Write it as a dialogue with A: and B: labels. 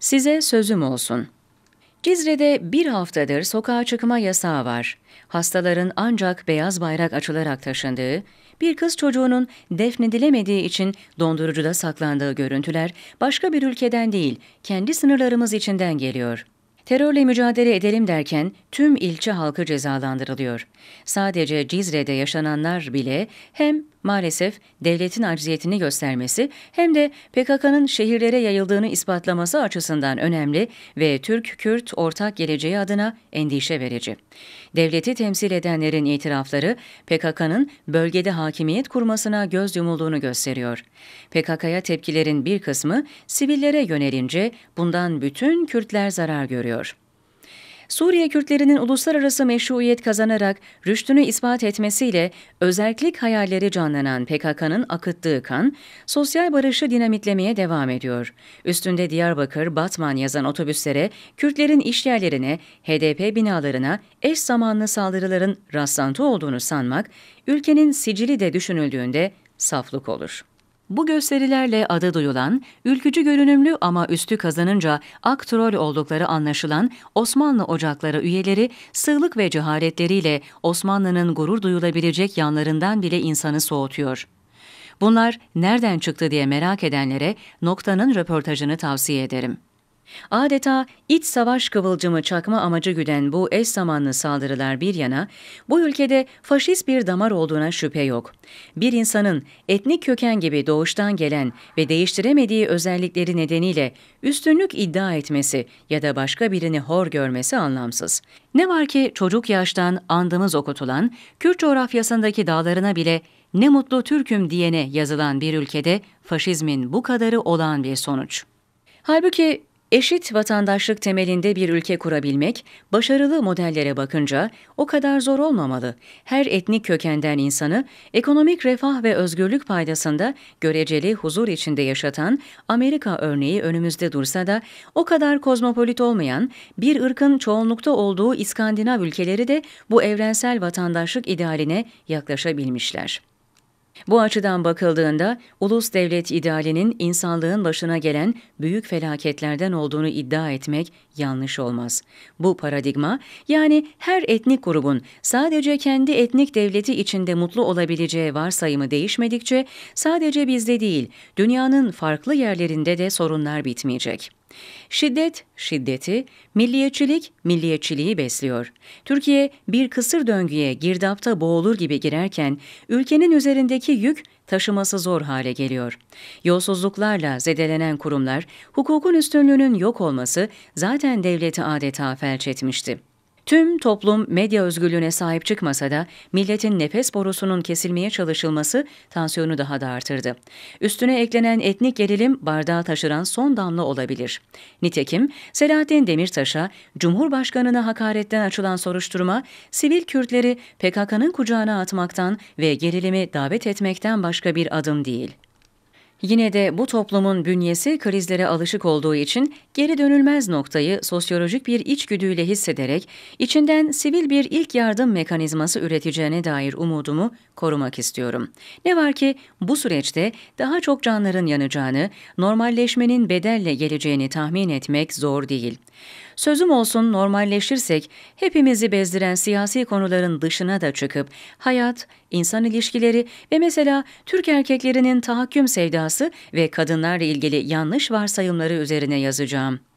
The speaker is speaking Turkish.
A: Size sözüm olsun. Cizre'de bir haftadır sokağa çıkma yasağı var. Hastaların ancak beyaz bayrak açılarak taşındığı, bir kız çocuğunun defnedilemediği için dondurucuda saklandığı görüntüler başka bir ülkeden değil, kendi sınırlarımız içinden geliyor. Terörle mücadele edelim derken tüm ilçe halkı cezalandırılıyor. Sadece Cizre'de yaşananlar bile hem maalesef devletin acziyetini göstermesi hem de PKK'nın şehirlere yayıldığını ispatlaması açısından önemli ve Türk-Kürt ortak geleceği adına endişe verici. Devleti temsil edenlerin itirafları PKK'nın bölgede hakimiyet kurmasına göz yumulduğunu gösteriyor. PKK'ya tepkilerin bir kısmı sivillere yönelince bundan bütün Kürtler zarar görüyor. Suriye Kürtlerinin uluslararası meşruiyet kazanarak rüştünü ispat etmesiyle özellik hayalleri canlanan PKK'nın akıttığı kan, sosyal barışı dinamitlemeye devam ediyor. Üstünde Diyarbakır, Batman yazan otobüslere, Kürtlerin işyerlerine, HDP binalarına eş zamanlı saldırıların rastlantı olduğunu sanmak, ülkenin sicili de düşünüldüğünde saflık olur. Bu gösterilerle adı duyulan, ülkücü görünümlü ama üstü kazanınca ak troll oldukları anlaşılan Osmanlı ocakları üyeleri sığlık ve cehaletleriyle Osmanlı'nın gurur duyulabilecek yanlarından bile insanı soğutuyor. Bunlar nereden çıktı diye merak edenlere noktanın röportajını tavsiye ederim. Adeta iç savaş kıvılcımı çakma amacı güden bu eş zamanlı saldırılar bir yana, bu ülkede faşist bir damar olduğuna şüphe yok. Bir insanın etnik köken gibi doğuştan gelen ve değiştiremediği özellikleri nedeniyle üstünlük iddia etmesi ya da başka birini hor görmesi anlamsız. Ne var ki çocuk yaştan andımız okutulan, Kürt coğrafyasındaki dağlarına bile ne mutlu Türk'üm diyene yazılan bir ülkede faşizmin bu kadarı olan bir sonuç. Halbuki Eşit vatandaşlık temelinde bir ülke kurabilmek, başarılı modellere bakınca o kadar zor olmamalı. Her etnik kökenden insanı ekonomik refah ve özgürlük paydasında göreceli huzur içinde yaşatan Amerika örneği önümüzde dursa da o kadar kozmopolit olmayan bir ırkın çoğunlukta olduğu İskandinav ülkeleri de bu evrensel vatandaşlık idealine yaklaşabilmişler. Bu açıdan bakıldığında ulus devlet idealinin insanlığın başına gelen büyük felaketlerden olduğunu iddia etmek yanlış olmaz. Bu paradigma yani her etnik grubun sadece kendi etnik devleti içinde mutlu olabileceği varsayımı değişmedikçe sadece bizde değil dünyanın farklı yerlerinde de sorunlar bitmeyecek. Şiddet, şiddeti, milliyetçilik, milliyetçiliği besliyor. Türkiye bir kısır döngüye girdapta boğulur gibi girerken ülkenin üzerindeki yük taşıması zor hale geliyor. Yolsuzluklarla zedelenen kurumlar, hukukun üstünlüğünün yok olması zaten devleti adeta felç etmişti. Tüm toplum medya özgürlüğüne sahip çıkmasa da milletin nefes borusunun kesilmeye çalışılması tansiyonu daha da artırdı. Üstüne eklenen etnik gerilim bardağı taşıran son damla olabilir. Nitekim Selahattin Demirtaş'a Cumhurbaşkanına hakaretten açılan soruşturma sivil Kürtleri PKK'nın kucağına atmaktan ve gerilimi davet etmekten başka bir adım değil. Yine de bu toplumun bünyesi krizlere alışık olduğu için geri dönülmez noktayı sosyolojik bir içgüdüyle hissederek içinden sivil bir ilk yardım mekanizması üreteceğine dair umudumu korumak istiyorum. Ne var ki bu süreçte daha çok canların yanacağını, normalleşmenin bedelle geleceğini tahmin etmek zor değil. Sözüm olsun normalleşirsek hepimizi bezdiren siyasi konuların dışına da çıkıp hayat, insan ilişkileri ve mesela Türk erkeklerinin tahakküm sevdası ve kadınlarla ilgili yanlış varsayımları üzerine yazacağım.